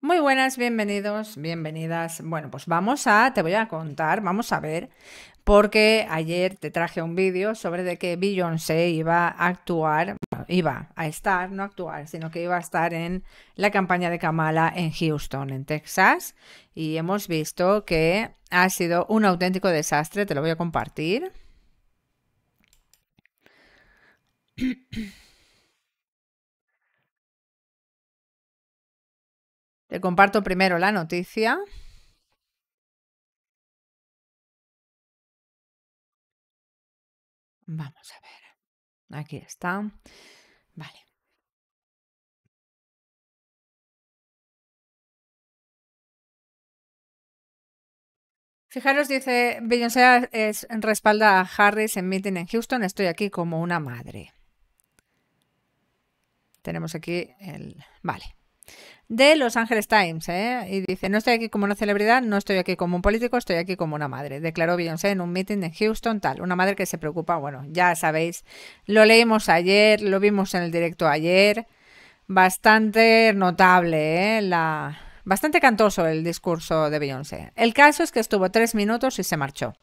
Muy buenas, bienvenidos, bienvenidas. Bueno, pues vamos a, te voy a contar, vamos a ver, porque ayer te traje un vídeo sobre de que Beyoncé iba a actuar, iba a estar, no actuar, sino que iba a estar en la campaña de Kamala en Houston, en Texas, y hemos visto que ha sido un auténtico desastre, te lo voy a compartir. Te comparto primero la noticia. Vamos a ver. Aquí está. Vale. Fijaros, dice Beyoncé es, respalda a Harris en meeting en Houston. Estoy aquí como una madre. Tenemos aquí el. Vale de Los Angeles Times. ¿eh? Y dice, no estoy aquí como una celebridad, no estoy aquí como un político, estoy aquí como una madre. Declaró Beyoncé en un meeting en Houston, tal. Una madre que se preocupa, bueno, ya sabéis, lo leímos ayer, lo vimos en el directo ayer. Bastante notable, ¿eh? La... Bastante cantoso el discurso de Beyoncé. El caso es que estuvo tres minutos y se marchó.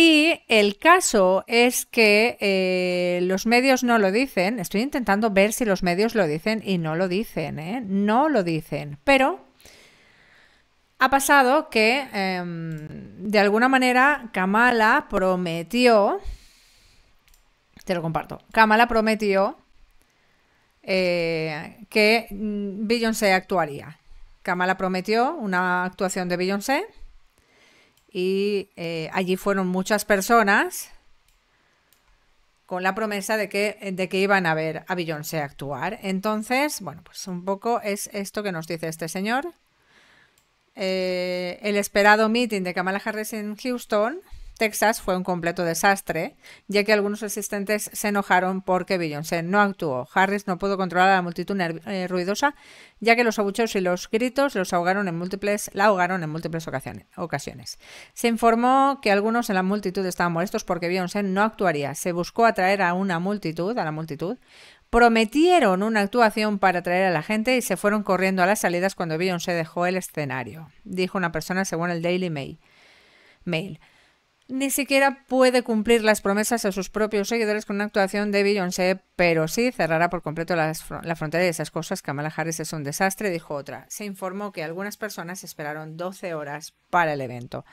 Y el caso es que eh, los medios no lo dicen. Estoy intentando ver si los medios lo dicen y no lo dicen, ¿eh? No lo dicen. Pero ha pasado que, em, de alguna manera, Kamala prometió. Te lo comparto. Kamala prometió eh, que mm, Beyoncé actuaría. Kamala prometió una actuación de Beyoncé y eh, allí fueron muchas personas con la promesa de que, iban a ver a Beyoncé actuar. Entonces, bueno, pues un poco es esto que nos dice este señor. Eh, el esperado meeting de Kamala Harris en Houston Texas fue un completo desastre, ya que algunos asistentes se enojaron porque Beyoncé no actuó. Harris no pudo controlar a la multitud eh, ruidosa, ya que los abucheos y los gritos los ahogaron en múltiples, la ahogaron en múltiples ocasiones. Se informó que algunos en la multitud estaban molestos porque Beyoncé no actuaría. Se buscó atraer a una multitud, a la multitud, prometieron una actuación para atraer a la gente y se fueron corriendo a las salidas cuando Beyoncé dejó el escenario, dijo una persona según el Daily Mail ni siquiera puede cumplir las promesas a sus propios seguidores con una actuación de Beyoncé, pero sí cerrará por completo la frontera de esas cosas. Kamala Harris es un desastre, dijo otra. Se informó que algunas personas esperaron 12 horas para el evento.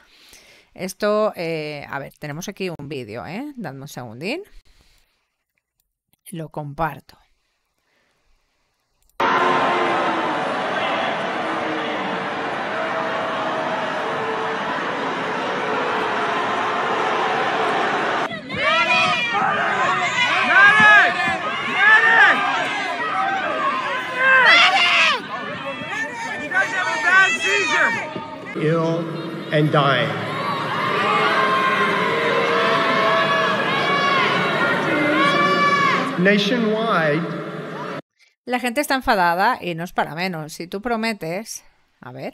Esto, eh, a ver, tenemos aquí un vídeo, ¿eh? Dadme un segundín. Lo comparto. La gente está enfadada y no es para menos. Si tú prometes, a ver.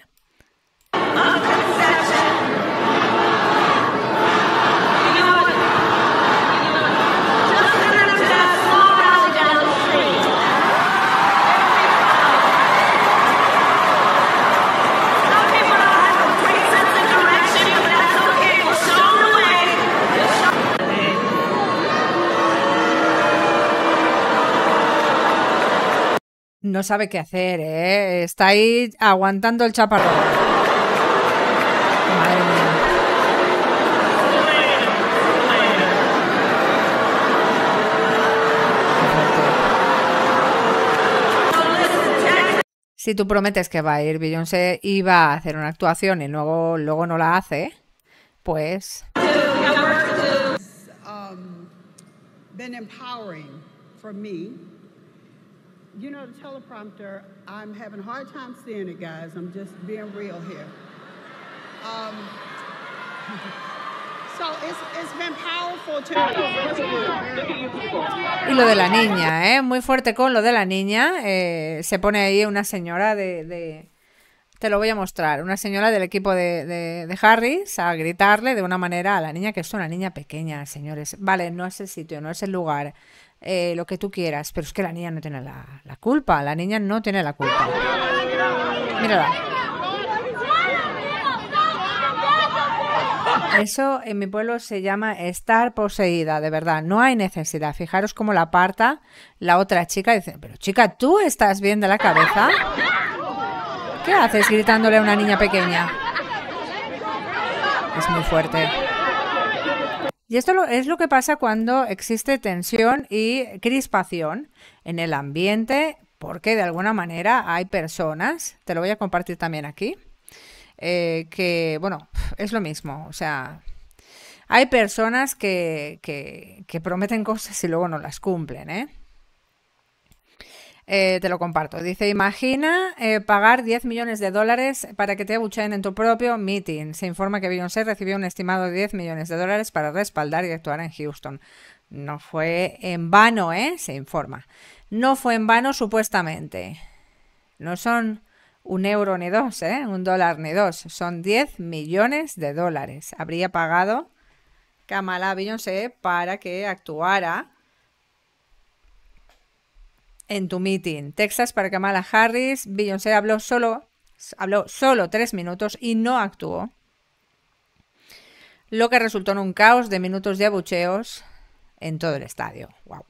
no sabe qué hacer, ¿eh? Está ahí aguantando el chaparrón. Si tú prometes que va a ir Beyoncé y va a hacer una actuación y luego, luego no la hace, pues you know, the teleprompter, I'm having hard time seeing it, guys. I'm just being real here. Y lo de la niña, ¿eh? Muy fuerte con lo de la niña. Eh, se pone ahí una señora de, de, Te lo voy a mostrar. Una señora del equipo de, de, de Harris a gritarle de una manera a la niña, que es una niña pequeña, señores. Vale, no es el sitio, no es el lugar eh, lo que tú quieras, pero es que la niña no tiene la, culpa, la niña no tiene la culpa. Mírala. Eso en mi pueblo se llama estar poseída, de verdad. No hay necesidad. Fijaros cómo la aparta la otra chica y dice, pero chica, ¿tú estás bien de la cabeza? ¿Qué haces gritándole a una niña pequeña? Es muy fuerte. Y esto es lo que pasa cuando existe tensión y crispación en el ambiente, porque de alguna manera hay personas, te lo voy a compartir también aquí, eh, que, bueno, es lo mismo, o sea, hay personas que, que, que prometen cosas y luego no las cumplen, ¿eh? Eh, te lo comparto. Dice, imagina eh, pagar 10 millones de dólares para que te abucheen en tu propio meeting. Se informa que Beyoncé recibió un estimado de 10 millones de dólares para respaldar y actuar en Houston. No fue en vano, ¿eh? Se informa. No fue en vano, supuestamente. No son un euro ni dos, ¿eh? Un dólar ni dos. Son 10 millones de dólares. Habría pagado Kamala Beyoncé para que actuara en tu meeting. Texas para Kamala Harris, Beyoncé habló solo, habló solo tres minutos y no actuó. Lo que resultó en un caos de minutos de abucheos en todo el estadio. Wow.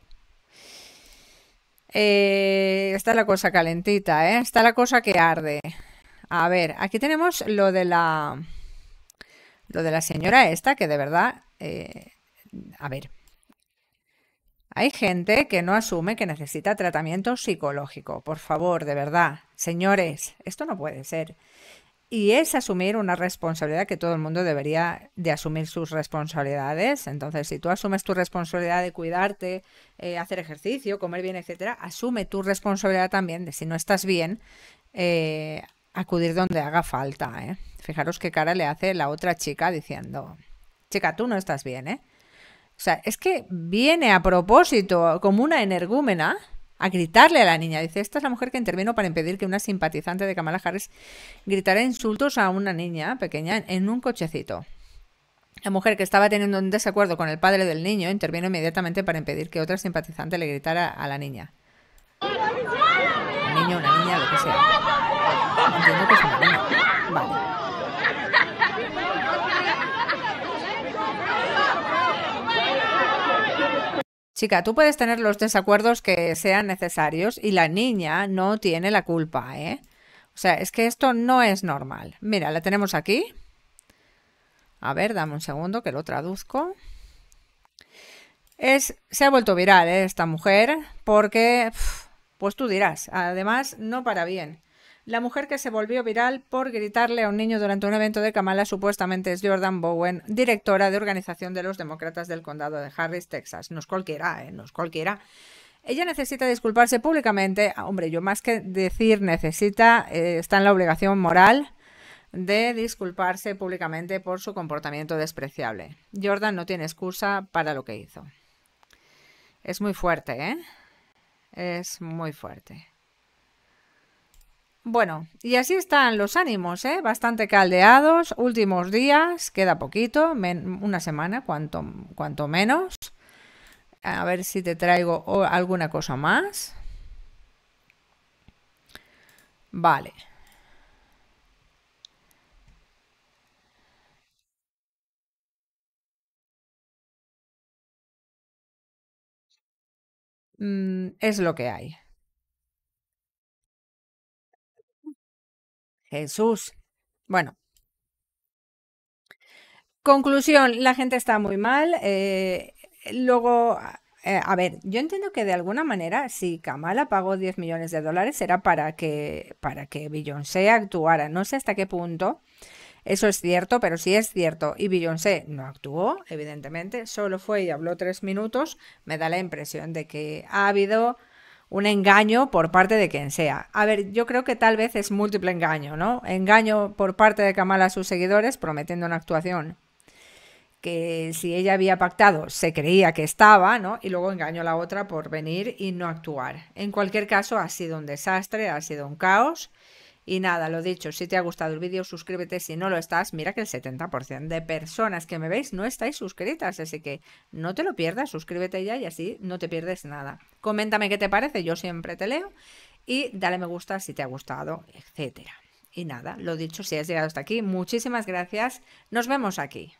Eh, está la cosa calentita, ¿eh? Está la cosa que arde. A ver, aquí tenemos lo de la. Lo de la señora esta, que de verdad. Eh, a ver, hay gente que no asume que necesita tratamiento psicológico. Por favor, de verdad, señores, esto no puede ser. Y es asumir una responsabilidad que todo el mundo debería de asumir sus responsabilidades. Entonces, si tú asumes tu responsabilidad de cuidarte, eh, hacer ejercicio, comer bien, etcétera, asume tu responsabilidad también de si no estás bien, eh, acudir donde haga falta. ¿eh? Fijaros qué cara le hace la otra chica diciendo, chica, tú no estás bien, ¿eh? O sea, es que viene a propósito, como una energúmena, a gritarle a la niña. Dice, esta es la mujer que intervino para impedir que una simpatizante de Kamala Harris gritara insultos a una niña pequeña en un cochecito. La mujer que estaba teniendo un desacuerdo con el padre del niño intervino inmediatamente para impedir que otra simpatizante le gritara a la niña. Un niño, una niña, lo que sea. Entiendo que es una Vale. Chica, tú puedes tener los desacuerdos que sean necesarios y la niña no tiene la culpa, ¿eh? O sea, es que esto no es normal. Mira, la tenemos aquí. A ver, dame un segundo que lo traduzco. Es, se ha vuelto viral ¿eh? esta mujer porque, pues tú dirás, además no para bien. La mujer que se volvió viral por gritarle a un niño durante un evento de Kamala supuestamente es Jordan Bowen, directora de organización de los demócratas del condado de Harris, Texas. No es cualquiera, ¿eh? No es cualquiera. Ella necesita disculparse públicamente. Ah, hombre, yo más que decir necesita, eh, está en la obligación moral de disculparse públicamente por su comportamiento despreciable. Jordan no tiene excusa para lo que hizo. Es muy fuerte, ¿eh? Es muy fuerte. Bueno, y así están los ánimos, ¿eh? bastante caldeados, últimos días, queda poquito, una semana, cuanto, menos. A ver si te traigo alguna cosa más. Vale. Mm, es lo que hay. Jesús. Bueno. Conclusión, la gente está muy mal. Eh, luego, ah, eh, a ver, yo entiendo que de alguna manera, si Kamala pagó 10 millones de dólares, era para que, para que Beyoncé actuara. No sé hasta qué punto. Eso es cierto, pero sí es cierto. Y Beyoncé no actuó, evidentemente, solo fue y habló tres minutos. Me da la impresión de que ha habido un engaño por parte de quien sea. A ver, yo creo que tal vez es múltiple engaño, ¿no? Engaño por parte de Kamala a sus seguidores prometiendo una actuación que si ella había pactado se creía que estaba, ¿no? Y luego engaño a la otra por venir y no actuar. En cualquier caso, ha sido un desastre, ha sido un caos y nada, lo dicho, si te ha gustado el vídeo, suscríbete si no lo estás. Mira que el 70% de personas que me veis no estáis suscritas, así que no te lo pierdas, suscríbete ya y así no te pierdes nada. Coméntame qué te parece, yo siempre te leo. Y dale me gusta si te ha gustado, etcétera. Y nada, lo dicho, si has llegado hasta aquí, muchísimas gracias. Nos vemos aquí.